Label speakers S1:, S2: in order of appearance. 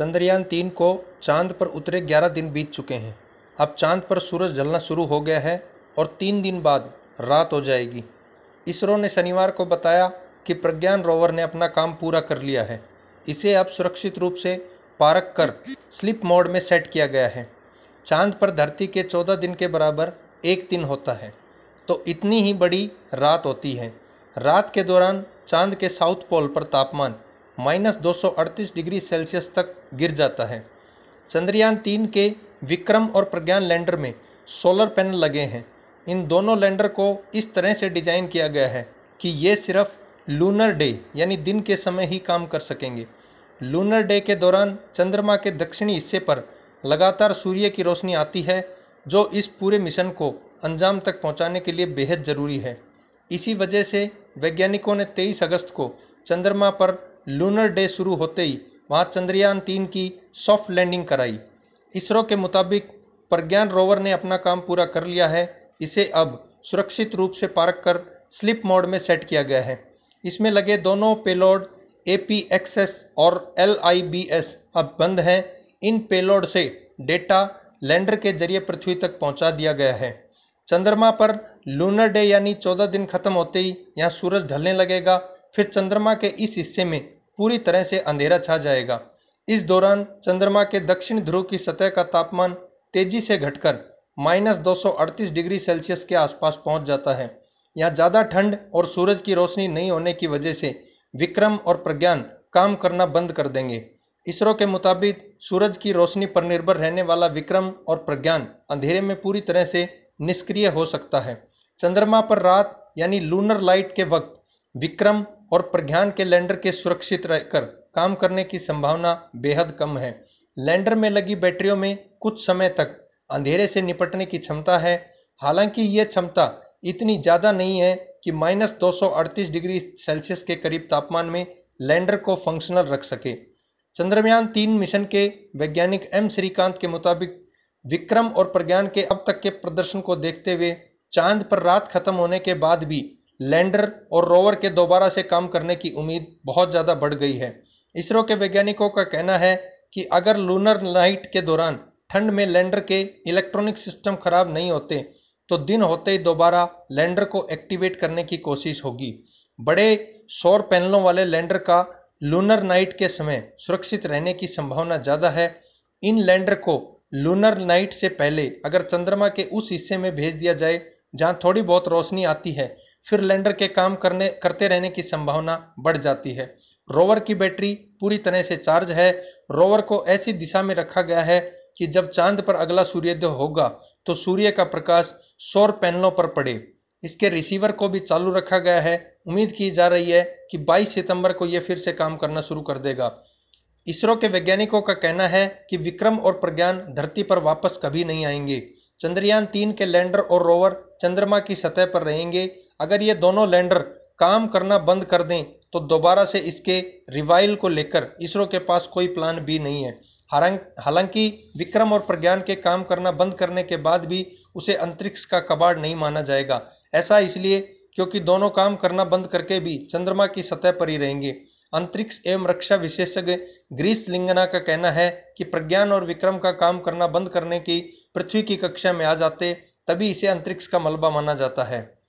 S1: चंद्रयान तीन को चांद पर उतरे ग्यारह दिन बीत चुके हैं अब चांद पर सूरज जलना शुरू हो गया है और तीन दिन बाद रात हो जाएगी इसरो ने शनिवार को बताया कि प्रज्ञान रोवर ने अपना काम पूरा कर लिया है इसे अब सुरक्षित रूप से पारक कर स्लिप मोड में सेट किया गया है चांद पर धरती के चौदह दिन के बराबर एक दिन होता है तो इतनी ही बड़ी रात होती है रात के दौरान चांद के साउथ पोल पर तापमान माइनस दो डिग्री सेल्सियस तक गिर जाता है चंद्रयान तीन के विक्रम और प्रज्ञान लैंडर में सोलर पैनल लगे हैं इन दोनों लैंडर को इस तरह से डिज़ाइन किया गया है कि ये सिर्फ लूनर डे यानी दिन के समय ही काम कर सकेंगे लूनर डे के दौरान चंद्रमा के दक्षिणी हिस्से पर लगातार सूर्य की रोशनी आती है जो इस पूरे मिशन को अंजाम तक पहुंचाने के लिए बेहद ज़रूरी है इसी वजह से वैज्ञानिकों ने 23 अगस्त को चंद्रमा पर लूनर डे शुरू होते ही वहाँ चंद्रयान तीन की सॉफ्ट लैंडिंग कराई इसरो के मुताबिक प्रज्ञान रोवर ने अपना काम पूरा कर लिया है इसे अब सुरक्षित रूप से पार्क कर स्लिप मोड में सेट किया गया है इसमें लगे दोनों payload A P X S और एल आई बी एस अब बंद हैं इन पेलोड से डेटा लैंडर के जरिए पृथ्वी तक पहुंचा दिया गया है चंद्रमा पर लूनर डे यानी 14 दिन खत्म होते ही यहाँ सूरज ढलने लगेगा फिर चंद्रमा के इस हिस्से में पूरी तरह से अंधेरा छा जाएगा इस दौरान चंद्रमा के दक्षिण ध्रुव की सतह का तापमान तेजी से घटकर माइनस दो डिग्री सेल्सियस के आसपास पहुंच जाता है यहाँ ज़्यादा ठंड और सूरज की रोशनी नहीं होने की वजह से विक्रम और प्रज्ञान काम करना बंद कर देंगे इसरो के मुताबिक सूरज की रोशनी पर निर्भर रहने वाला विक्रम और प्रज्ञान अंधेरे में पूरी तरह से निष्क्रिय हो सकता है चंद्रमा पर रात यानी लूनर लाइट के वक्त विक्रम और प्रज्ञान के लैंडर के सुरक्षित रहकर काम करने की संभावना बेहद कम है लैंडर में लगी बैटरियों में कुछ समय तक अंधेरे से निपटने की क्षमता है हालांकि ये क्षमता इतनी ज़्यादा नहीं है कि माइनस दो डिग्री सेल्सियस के करीब तापमान में लैंडर को फंक्शनल रख सके चंद्रयान तीन मिशन के वैज्ञानिक एम श्रीकांत के मुताबिक विक्रम और प्रज्ञान के अब तक के प्रदर्शन को देखते हुए चांद पर रात खत्म होने के बाद भी लैंडर और रोवर के दोबारा से काम करने की उम्मीद बहुत ज़्यादा बढ़ गई है इसरो के वैज्ञानिकों का कहना है कि अगर लूनर नाइट के दौरान ठंड में लैंडर के इलेक्ट्रॉनिक सिस्टम खराब नहीं होते तो दिन होते ही दोबारा लैंडर को एक्टिवेट करने की कोशिश होगी बड़े सौर पैनलों वाले लैंडर का लूनर नाइट के समय सुरक्षित रहने की संभावना ज़्यादा है इन लैंडर को लूनर नाइट से पहले अगर चंद्रमा के उस हिस्से में भेज दिया जाए जहाँ थोड़ी बहुत रोशनी आती है फिर लैंडर के काम करने करते रहने की संभावना बढ़ जाती है रोवर की बैटरी पूरी तरह से चार्ज है रोवर को ऐसी दिशा में रखा गया है कि जब चांद पर अगला सूर्योदय होगा तो सूर्य का प्रकाश सौर पैनलों पर पड़े इसके रिसीवर को भी चालू रखा गया है उम्मीद की जा रही है कि 22 सितंबर को यह फिर से काम करना शुरू कर देगा इसरो के वैज्ञानिकों का कहना है कि विक्रम और प्रज्ञान धरती पर वापस कभी नहीं आएंगे चंद्रयान तीन के लैंडर और रोवर चंद्रमा की सतह पर रहेंगे अगर ये दोनों लैंडर काम करना बंद कर दें तो दोबारा से इसके रिवाइल को लेकर इसरो के पास कोई प्लान भी नहीं है हालांकि विक्रम और प्रज्ञान के काम करना बंद करने के बाद भी उसे अंतरिक्ष का कबाड़ नहीं माना जाएगा ऐसा इसलिए क्योंकि दोनों काम करना बंद करके भी चंद्रमा की सतह पर ही रहेंगे अंतरिक्ष एवं रक्षा विशेषज्ञ ग्रीस लिंगना का कहना है कि प्रज्ञान और विक्रम का काम करना बंद करने की पृथ्वी की कक्षा में आ जाते तभी इसे अंतरिक्ष का मलबा माना जाता है